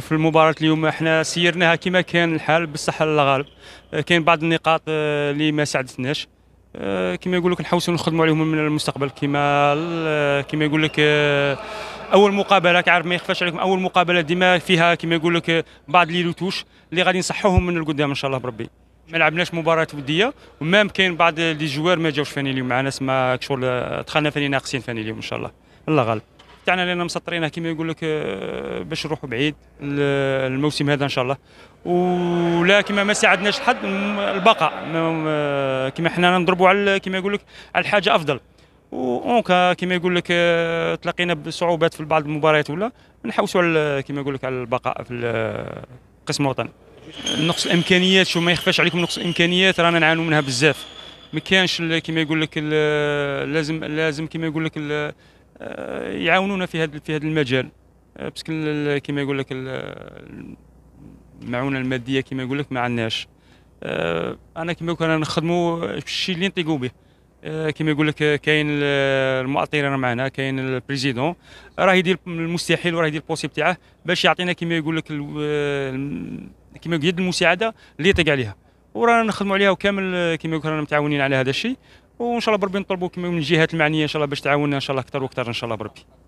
شوف المباراة اليوم احنا سيرناها كما كان الحال بصح الله غالب آه، كاين بعض النقاط آه، اللي ما ساعدتناش آه، كما يقول لك نحوسوا نخدموا عليهم من المستقبل كما كما يقول لك اول مقابله عارف ما يخفاش عليكم اول مقابله ديما فيها كما يقول لك بعض لي لوتوش اللي غادي نصحوهم من القدام ان شاء الله بربي ما لعبناش مباراه وديه ومام كاين بعض لي جوار ما جاوش فاني اليوم معنا سما كشغل دخلنا فاني ناقصين فاني اليوم ان شاء الله الله غالب تاعنا لان مسطرينه كما يقول لك آه، باش نروحوا بعيد الموسم هذا ان شاء الله ولا كما ما ساعدناش حد البقاء كما حنا نضربوا على كما يقول لك على الحاجه افضل وانكا كما يقول لك آه، تلاقينا بصعوبات في بعض المباريات ولا نحوسوا على كما يقول لك على البقاء في القسم الوطني نقص الامكانيات شو ما يخفاش عليكم نقص الامكانيات رانا نعانوا منها بزاف ما كانش كما يقول لك لازم لازم كما يقول لك آه، يعاونونا في هذا في هذا المجال آه، باسكو كما يقول لك المعونه الماديه كما يقول لك ما عندناش آه، انا كما كنا نخدموا الشيء اللي نطيقوا به كما يقول لك كاين المؤطر رانا معنا كاين البريزيدون راه يدير المستحيل وراه يدير البوسيب تاعه باش يعطينا كما يقول لك كما يد المساعده اللي يطيق عليها ورانا نخدموا عليها وكامل كما يقول رانا متعاونين على هذا الشيء وان شاء الله بربي نطلبوا من الجهات المعنيه ان شاء الله باش تعاوننا ان شاء الله اكثر واكثر ان شاء الله بربي